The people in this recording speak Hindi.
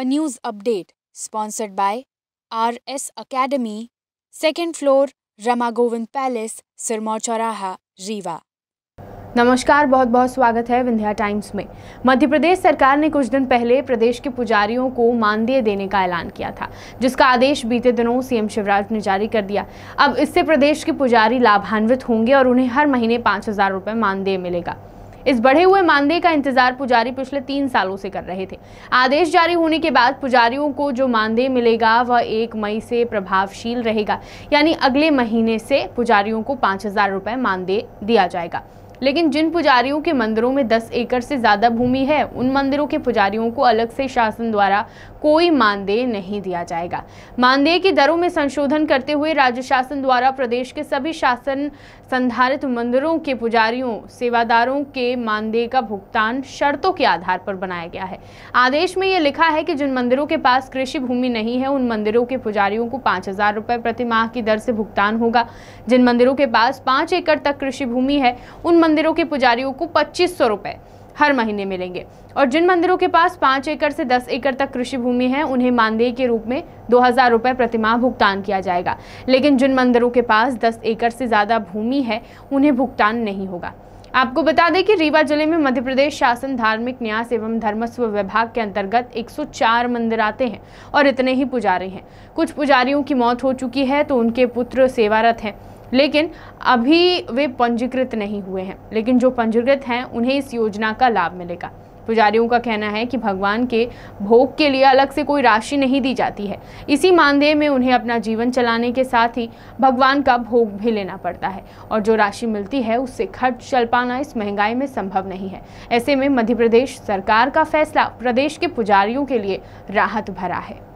a news update sponsored by RS Academy, second floor, Ramagovind Palace, Sirmaur Chauraha, Riva. नमस्कार बहुत बहुत स्वागत है विंध्या टाइम्स में मध्य प्रदेश सरकार ने कुछ दिन पहले प्रदेश के पुजारियों को मानदेय देने का ऐलान किया था जिसका आदेश बीते दिनों सीएम शिवराज ने जारी कर दिया अब इससे प्रदेश के पुजारी लाभान्वित होंगे और उन्हें हर महीने पाँच हज़ार रुपये मानदेय मिलेगा इस बढ़े हुए मानदेय का इंतजार पुजारी पिछले तीन सालों से कर रहे थे आदेश जारी होने के बाद पुजारियों को जो मानदेय मिलेगा वह एक मई से प्रभावशील रहेगा यानी अगले महीने से पुजारियों को पाँच हजार रुपये मानदेय दिया जाएगा लेकिन जिन पुजारियों के मंदिरों में दस एकड़ से ज़्यादा भूमि है उन मंदिरों के पुजारियों को अलग से शासन द्वारा कोई मानदेय नहीं दिया जाएगा मानदेय की दरों में संशोधन करते हुए राज्य शासन द्वारा प्रदेश के सभी शासन संधारित मंदिरों के पुजारियों सेवादारों के मानदेय का भुगतान शर्तों के आधार पर बनाया गया है आदेश में ये लिखा है कि जिन मंदिरों के पास कृषि भूमि नहीं है उन मंदिरों के पुजारियों को पाँच हजार रुपये प्रति माह की दर से भुगतान होगा जिन मंदिरों के पास पाँच एकड़ तक कृषि भूमि है उन मंदिरों के पुजारियों को पच्चीस सौ रुपये हर महीने मिलेंगे और जिन मंदिरों के पास पाँच एकड़ से दस एकड़ तक कृषि भूमि है उन्हें मानदेय के रूप में दो हज़ार रुपये प्रतिमाह भुगतान किया जाएगा लेकिन जिन मंदिरों के पास दस एकड़ से ज़्यादा भूमि है उन्हें भुगतान नहीं होगा आपको बता दें कि रीवा जिले में मध्य प्रदेश शासन धार्मिक न्यास एवं धर्मस्व विभाग के अंतर्गत 104 मंदिर आते हैं और इतने ही पुजारी हैं कुछ पुजारियों की मौत हो चुकी है तो उनके पुत्र सेवारत हैं लेकिन अभी वे पंजीकृत नहीं हुए हैं लेकिन जो पंजीकृत हैं उन्हें इस योजना का लाभ मिलेगा पुजारियों का कहना है कि भगवान के भोग के लिए अलग से कोई राशि नहीं दी जाती है इसी मानदेय में उन्हें अपना जीवन चलाने के साथ ही भगवान का भोग भी लेना पड़ता है और जो राशि मिलती है उससे खर्च चल पाना इस महंगाई में संभव नहीं है ऐसे में मध्य प्रदेश सरकार का फैसला प्रदेश के पुजारियों के लिए राहत भरा है